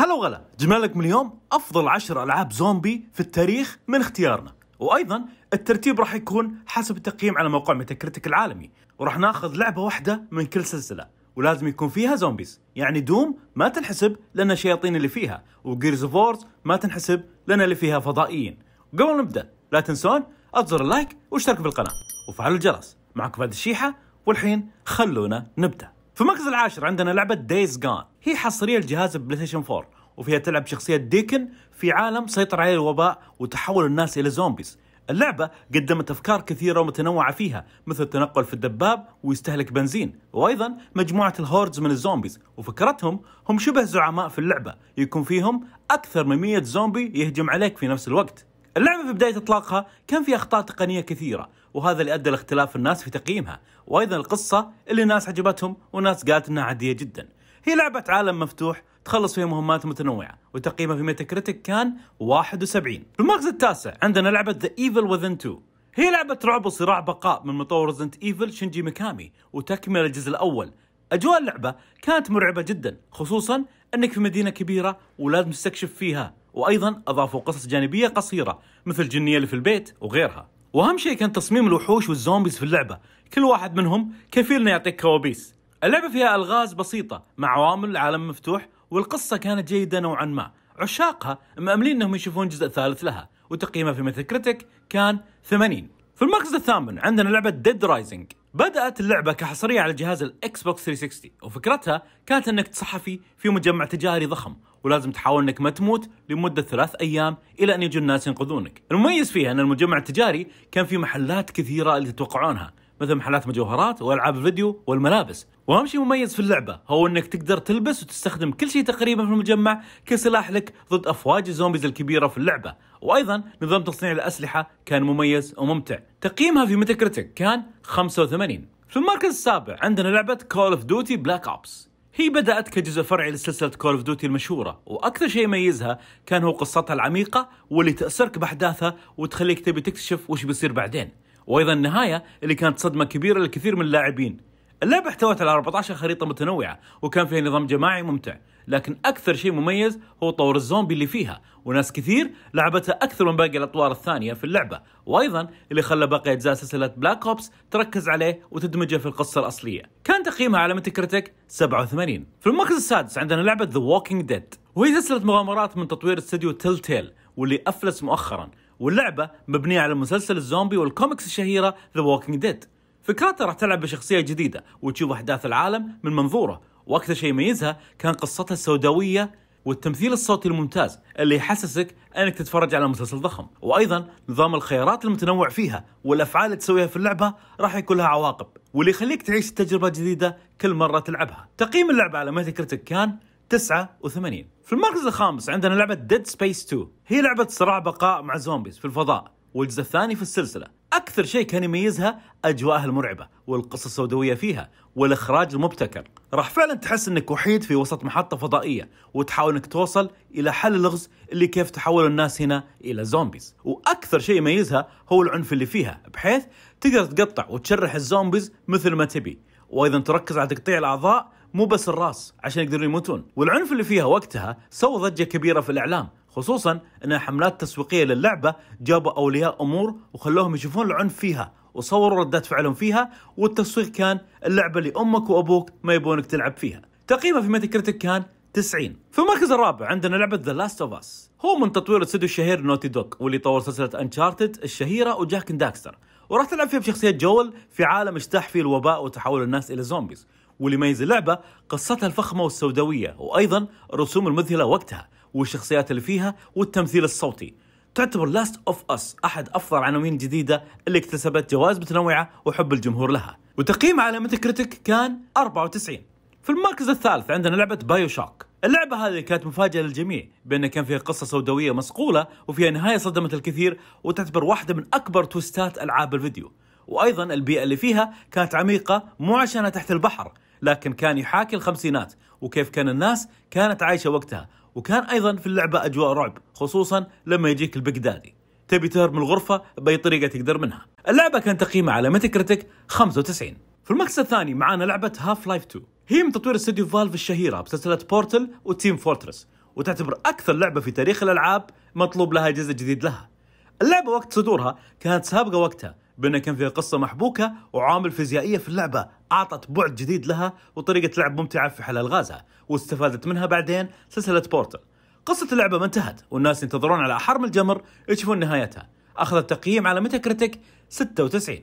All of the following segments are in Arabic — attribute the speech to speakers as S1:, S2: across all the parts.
S1: هلا وغلا جمالك لكم اليوم أفضل عشر ألعاب زومبي في التاريخ من اختيارنا وأيضا الترتيب راح يكون حسب التقييم على موقع متكرتك العالمي وراح ناخذ لعبة واحدة من كل سلسلة ولازم يكون فيها زومبيز يعني دوم ما تنحسب لأن الشياطين اللي فيها وجيرز فورز ما تنحسب لأن اللي فيها فضائيين وقبل نبدأ لا تنسون اضغط اللايك واشتركوا في القناة وفعلوا الجرس معكم فهد الشيحة والحين خلونا نبدأ في المركز العاشر عندنا لعبة دايز جان هي حصرية لجهاز بلايستيشن 4 وفيها تلعب شخصية ديكن في عالم سيطر عليه الوباء وتحول الناس إلى زومبيز اللعبة قدمت أفكار كثيرة ومتنوعة فيها مثل التنقل في الدباب ويستهلك بنزين وأيضا مجموعة الهوردز من الزومبيز وفكرتهم هم شبه زعماء في اللعبة يكون فيهم أكثر من 100 زومبي يهجم عليك في نفس الوقت اللعبة في بداية إطلاقها كان في أخطاء تقنية كثيرة وهذا اللي أدى لاختلاف الناس في تقييمها وأيضا القصة اللي الناس عجبتهم وناس قالت أنها عادية جدا هي لعبة عالم مفتوح تخلص فيها مهمات متنوعة وتقييمها في ميتا كريتك كان 71 في المركز التاسع عندنا لعبة ذا ايفل وذن 2 هي لعبة رعب وصراع بقاء من مطور رزنت ايفل شينجي ميكامي وتكمل الجزء الأول أجواء اللعبة كانت مرعبة جدا خصوصا أنك في مدينة كبيرة ولازم تستكشف فيها وأيضا أضافوا قصص جانبية قصيرة مثل الجنية اللي في البيت وغيرها وأهم شيء كان تصميم الوحوش والزومبيز في اللعبة كل واحد منهم كفيل إنه يعطيك كوابيس اللعبة فيها ألغاز بسيطة مع عوامل العالم مفتوح والقصة كانت جيدة نوعا ما عشاقها مأملين أنهم يشوفون جزء ثالث لها وتقييمها في ميتا كان 80 في المركز الثامن عندنا لعبة ديد رايزنج بدأت اللعبة كحصرية على جهاز الاكس بوكس 360 وفكرتها كانت انك تصحفي في مجمع تجاري ضخم ولازم تحاول انك ما تموت لمدة ثلاث ايام الى ان يجوا الناس ينقذونك. المميز فيها ان المجمع التجاري كان في محلات كثيرة اللي تتوقعونها مثل محلات مجوهرات والعاب الفيديو والملابس واهم شيء مميز في اللعبه هو انك تقدر تلبس وتستخدم كل شيء تقريبا في المجمع كسلاح لك ضد افواج الزومبيز الكبيره في اللعبه وايضا نظام تصنيع الاسلحه كان مميز وممتع تقييمها في كريتك كان 85 في المركز السابع عندنا لعبه كول اوف ديوتي بلاك اوبس هي بدأت كجزء فرعي لسلسلة كول اوف ديوتي المشهورة، وأكثر شيء يميزها كان هو قصتها العميقة واللي تأسرك بأحداثها وتخليك تبي تكتشف وش بيصير بعدين. وايضا النهايه اللي كانت صدمه كبيره للكثير من اللاعبين. اللعبه احتوت على 14 خريطه متنوعه وكان فيها نظام جماعي ممتع، لكن اكثر شيء مميز هو طور الزومبي اللي فيها وناس كثير لعبتها اكثر من باقي الاطوار الثانيه في اللعبه، وايضا اللي خلى باقي اجزاء سلسله بلاك اوبس تركز عليه وتدمجه في القصه الاصليه. كان تقييمها على متكرتك 87. في المركز السادس عندنا لعبه ذا ووكينج ديد وهي سلسله مغامرات من تطوير استديو تيل تيل واللي افلس مؤخرا واللعبة مبنية على مسلسل الزومبي والكوميكس الشهيرة ذا ووكينج ديد فكرتها راح تلعب بشخصية جديدة وتشوف أحداث العالم من منظوره وأكثر شيء يميزها كان قصتها السوداوية والتمثيل الصوتي الممتاز اللي يحسسك انك تتفرج على مسلسل ضخم، وايضا نظام الخيارات المتنوع فيها والافعال اللي تسويها في اللعبه راح يكون لها عواقب، واللي يخليك تعيش تجربه جديده كل مره تلعبها. تقييم اللعبه على ميتا كان 89 في المركز الخامس عندنا لعبة Dead Space 2 هي لعبة صراع بقاء مع زومبيز في الفضاء والجزء الثاني في السلسلة أكثر شيء كان يميزها أجواءها المرعبة والقصة السوداوية فيها والإخراج المبتكر راح فعلا تحس أنك وحيد في وسط محطة فضائية وتحاول أنك توصل إلى حل اللغز اللي كيف تحولوا الناس هنا إلى زومبيز وأكثر شيء يميزها هو العنف اللي فيها بحيث تقدر تقطع وتشرح الزومبيز مثل ما تبي وأيضا تركز على تقطيع الأعضاء مو بس الراس عشان يقدرون يموتون والعنف اللي فيها وقتها سوى ضجة كبيرة في الإعلام خصوصا أن حملات تسويقية للعبة جابوا أولياء أمور وخلوهم يشوفون العنف فيها وصوروا ردات فعلهم فيها والتسويق كان اللعبة اللي أمك وأبوك ما يبونك تلعب فيها تقييمها في ميتا كان 90 في المركز الرابع عندنا لعبة ذا لاست اوف اس هو من تطوير الاستوديو الشهير نوتي دوك واللي طور سلسلة انشارتد الشهيرة وجاك داكستر وراح تلعب فيها بشخصية جول في عالم اجتاح فيه الوباء وتحول الناس الى زومبيز واللي يميز اللعبة قصتها الفخمة والسوداوية وأيضا الرسوم المذهلة وقتها والشخصيات اللي فيها والتمثيل الصوتي تعتبر لاست اوف اس احد افضل عناوين جديده اللي اكتسبت جوائز متنوعه وحب الجمهور لها وتقييم على كريتك كريتيك كان 94 في المركز الثالث عندنا لعبه بايو شوك اللعبة هذه كانت مفاجأة للجميع بأن كان فيها قصة سوداوية مصقولة وفيها نهاية صدمت الكثير وتعتبر واحدة من أكبر توستات ألعاب الفيديو وأيضا البيئة اللي فيها كانت عميقة مو عشانها تحت البحر لكن كان يحاكي الخمسينات وكيف كان الناس كانت عايشة وقتها وكان أيضا في اللعبة أجواء رعب خصوصا لما يجيك دادي تبي تهرب من الغرفة بأي طريقة تقدر منها اللعبة كان تقييمها على كريتك 95 في المركز الثاني معانا لعبة هاف لايف 2 هي من تطوير استوديو فالف الشهيرة بسلسلة بورتل وتيم فورترس وتعتبر أكثر لعبة في تاريخ الألعاب مطلوب لها جزء جديد لها اللعبة وقت صدورها كانت سابقة وقتها بأنه كان فيها قصة محبوكة وعوامل فيزيائية في اللعبة أعطت بعد جديد لها وطريقة لعب ممتعة في حل ألغازها واستفادت منها بعدين سلسلة بورتل قصة اللعبة ما انتهت والناس ينتظرون على حرم الجمر يشوفون نهايتها أخذت تقييم على ميتا كريتيك 96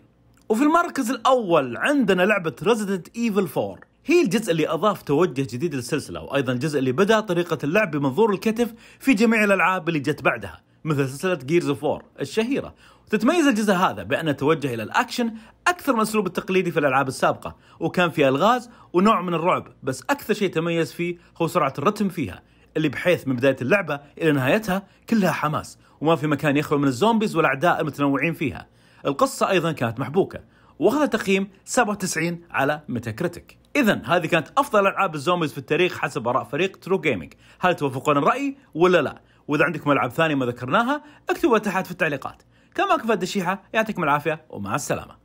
S1: وفي المركز الأول عندنا لعبة Resident Evil 4 هي الجزء اللي أضاف توجه جديد للسلسلة وأيضا الجزء اللي بدأ طريقة اللعب بمنظور الكتف في جميع الألعاب اللي جت بعدها مثل سلسلة جيرز اوف وور الشهيرة تتميز الجزء هذا بأنه توجه إلى الأكشن أكثر من الأسلوب التقليدي في الألعاب السابقة وكان فيها ألغاز ونوع من الرعب بس أكثر شيء تميز فيه هو سرعة الرتم فيها اللي بحيث من بداية اللعبة إلى نهايتها كلها حماس وما في مكان يخلو من الزومبيز والأعداء المتنوعين فيها القصة أيضا كانت محبوكة واخذ تقييم 97 على ميتا كريتك اذا هذه كانت افضل العاب الزومبيز في التاريخ حسب اراء فريق ترو جيمنج هل توافقون الراي ولا لا واذا عندك ملعب ثاني ما ذكرناها اكتبها تحت في التعليقات كما كفى الدشيحه يعطيكم العافيه ومع السلامه